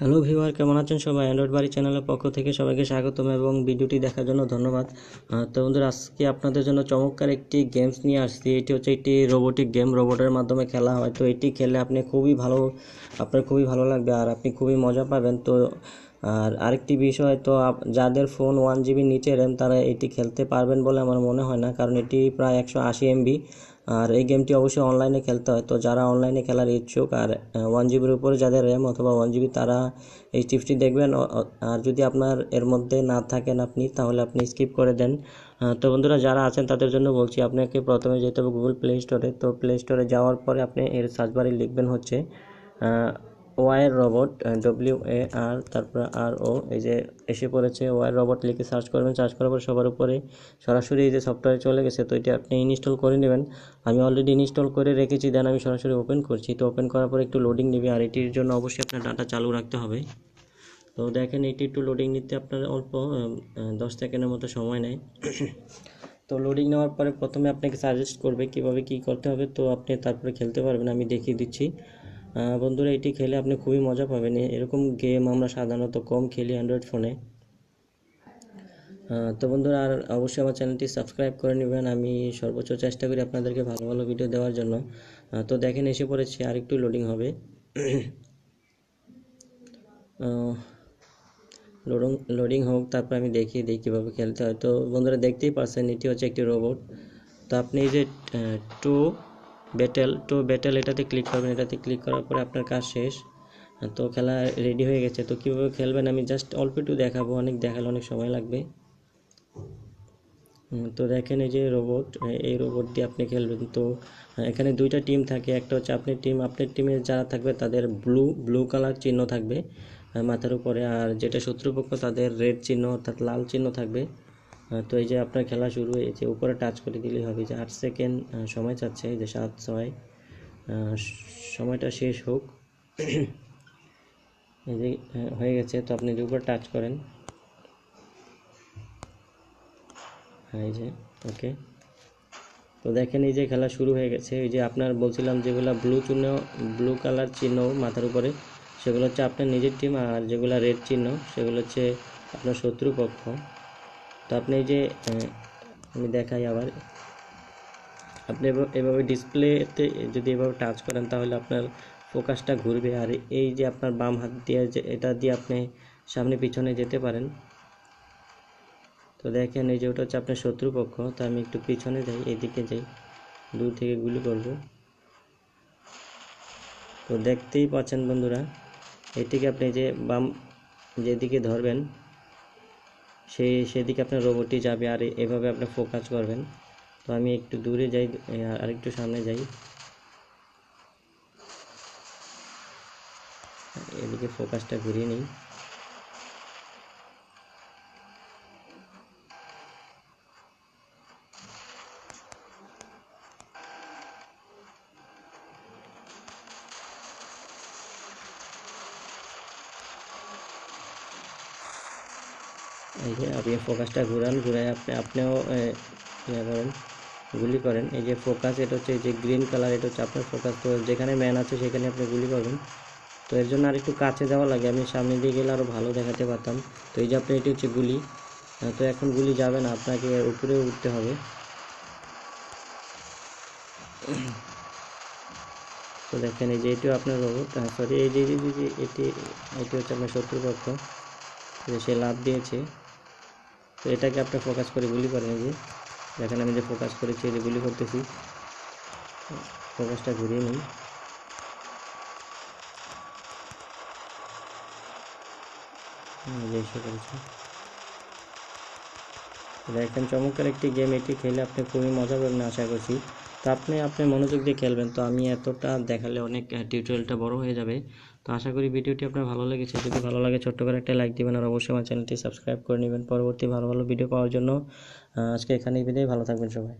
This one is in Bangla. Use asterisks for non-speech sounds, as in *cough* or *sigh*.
হ্যালো ভিউয়ার কেমন আছেন সবাই অ্যান্ড্রয়েড বাড়ি চ্যানেলের পক্ষ থেকে সবাইকে স্বাগতম এবং ভিডিওটি দেখার জন্য ধন্যবাদ তো বন্ধুরা আজকে আপনাদের জন্য চমৎকার একটি গেমস নিয়ে আসছি এটি হচ্ছে একটি রোবোটিক গেম রোবটের মাধ্যমে খেলা হয় তো এটি খেলে আপনি খুবই ভালো আপনার খুবই ভালো লাগবে আর আপনি খুবই মজা পাবেন তো আর আরেকটি বিষয় তো যাদের ফোন ওয়ান জিবির নিচে র্যাম তারা এটি খেলতে পারবেন বলে আমার মনে হয় না কারণ এটি প্রায় একশো আশি এমবি আর এই গেমটি অবশ্যই অনলাইনে খেলতে হয় তো যারা অনলাইনে খেলার ইচ্ছুক আর ওয়ান জিবির উপরে যাদের র্যাম অথবা ওয়ান জিবি তারা এই টিপসটি দেখবেন আর যদি আপনার এর মধ্যে না থাকেন আপনি তাহলে আপনি স্কিপ করে দেন তো বন্ধুরা যারা আছেন তাদের জন্য বলছি আপনাকে প্রথমে যেতে হবে গুগল প্লে স্টোরে তো প্লে স্টোরে যাওয়ার পরে আপনি এর সার্চ বারে লিখবেন হচ্ছে war robot W A R তারপর আর ও এই যে এসে পড়েছে ওয়ার রবট লিখে সার্চ করবেন সার্চ করার পরে সবার উপরে সরাসরি এই যে সফটওয়্যার চলে গেছে তো এটি আপনি ইনস্টল করে নেবেন আমি অলরেডি ইনস্টল করে রেখেছি দেন আমি সরাসরি ওপেন করছি তো ওপেন করার পরে একটু লোডিং নেবে আর এটির জন্য অবশ্যই আপনার ডাটা চালু রাখতে হবে তো দেখেন এটি একটু লোডিং নিতে আপনার অল্প দশ সেকেন্ডের মতো সময় নেয় তো লোডিং নেওয়ার পরে প্রথমে আপনাকে সাজেস্ট করবে কীভাবে কী করতে হবে তো আপনি তারপরে খেলতে পারবেন আমি দেখিয়ে দিচ্ছি বন্ধুরা এটি খেলে আপনি খুবই মজা পাবেন এরকম গেম আমরা সাধারণত কম খেলি অ্যান্ড্রয়েড ফোনে তো বন্ধুরা আর অবশ্যই আমার চ্যানেলটি সাবস্ক্রাইব করে নেবেন আমি সর্বোচ্চ চেষ্টা করি আপনাদেরকে ভালো ভালো ভিডিও দেওয়ার জন্য তো দেখেন এসে পড়েছি আর একটু লোডিং হবে লোডিং *clears throat* লোডিং হোক তারপর আমি দেখি দেখি কীভাবে খেলতে হয় তো বন্ধুরা দেখতেই পারছেন এটি হচ্ছে একটি রোবট তো আপনি এই যে টু ব্যাটেল টু ব্যাটেল এটাতে ক্লিক করবেন এটাতে ক্লিক করার পরে আপনার কাজ শেষ তো খেলা রেডি হয়ে গেছে তো কীভাবে খেলবেন আমি জাস্ট অল্প একটু দেখাবো অনেক দেখালে অনেক সময় লাগবে তো দেখেন এই যে রোবট এই রোবট দিয়ে আপনি খেলবেন তো এখানে দুইটা টিম থাকে একটা হচ্ছে আপনি টিম আপনার টিমে যারা থাকবে তাদের ব্লু ব্লু কালার চিহ্ন থাকবে মাথার উপরে আর যেটা শত্রুপক্ষ তাদের রেড চিহ্ন অর্থাৎ লাল চিহ্ন থাকবে তো এই যে আপনার খেলা শুরু হয়েছে উপরে টাচ করে দিলেই হবে যে আট সেকেন্ড সময় চাচ্ছে এই যে সাত ছয় সময়টা শেষ হোক এই যে হয়ে গেছে তো আপনি যে উপরে টাচ করেন হ্যাঁ, এই যে ওকে তো দেখেন এই যে খেলা শুরু হয়ে গেছে এই যে আপনার বলছিলাম যেগুলো ব্লু চিহ্ন ব্লু কালার চিহ্ন মাথার উপরে সেগুলো হচ্ছে আপনার নিজের টিম আর যেগুলো রেড চিহ্ন সেগুলো হচ্ছে আপনার শত্রুপক্ষ তো আপনি যে আমি দেখাই আবার আপনি এভাবে ডিসপ্লেতে যদি এভাবে টাচ করেন তাহলে আপনার ফোকাসটা ঘুরবে আর এই যে আপনার বাম হাত দিয়ে যে এটা দিয়ে আপনি সামনে পিছনে যেতে পারেন তো দেখেন এই যে ওটা হচ্ছে আপনার শত্রুপক্ষ তো আমি একটু পিছনে যাই এদিকে যাই দূর থেকে গুলি করব তো দেখতেই পাচ্ছেন বন্ধুরা এটিকে আপনি যে বাম যেদিকে ধরবেন সেই সেদিকে আপনার রোবটটি যাবে আর এভাবে আপনি ফোকাস করবেন তো আমি একটু দূরে যাই আর একটু সামনে যাই এদিকে ফোকাসটা ঘুরিয়ে নিই এই যে আপনি ফোকাসটা ঘুরান ঘুরায় আপনি আপনিও ইয়ে করেন গুলি করেন এই যে ফোকাস এটা হচ্ছে যে গ্রিন কালার এটা হচ্ছে আপনার ফোকাস তো যেখানে ম্যান আছে সেখানে আপনি গুলি করবেন তো এর জন্য আর একটু কাছে যাওয়া লাগে আমি সামনে দিয়ে গেলে আরও ভালো দেখাতে পারতাম তো এই যে আপনি এটি হচ্ছে গুলি তো এখন গুলি যাবে না আপনাকে উপরে উঠতে হবে তো দেখেন এই যে এটিও আপনার রোবট সরি এই যে এটি এটি হচ্ছে আপনার শত্রুপক্ষ সে লাভ দিয়েছে তো এটাকে আপনি ফোকাস করে গুলি করেন যে দেখেন আমি যে ফোকাস করেছি এটা গুলি করতেছি ফোকাসটা ঘুরিয়ে নিই দেখেন চমৎকার একটি গেম এটি খেলে আপনি খুবই মজা পাবেন আশা করছি তা আপনি আপনি মনোযোগ দিয়ে খেলবেন তো আমি এতটা দেখালে অনেক টিউটোরিয়ালটা বড় হয়ে যাবে তো আশা করি ভিডিওটি আপনার ভালো লেগেছে যদি ভালো লাগে ছোট্ট করে একটা লাইক দেবেন আর অবশ্যই আমার চ্যানেলটি সাবস্ক্রাইব করে নেবেন পরবর্তী ভালো ভালো ভিডিও পাওয়ার জন্য আজকে এখানেই বিদায় ভালো থাকবেন সবাই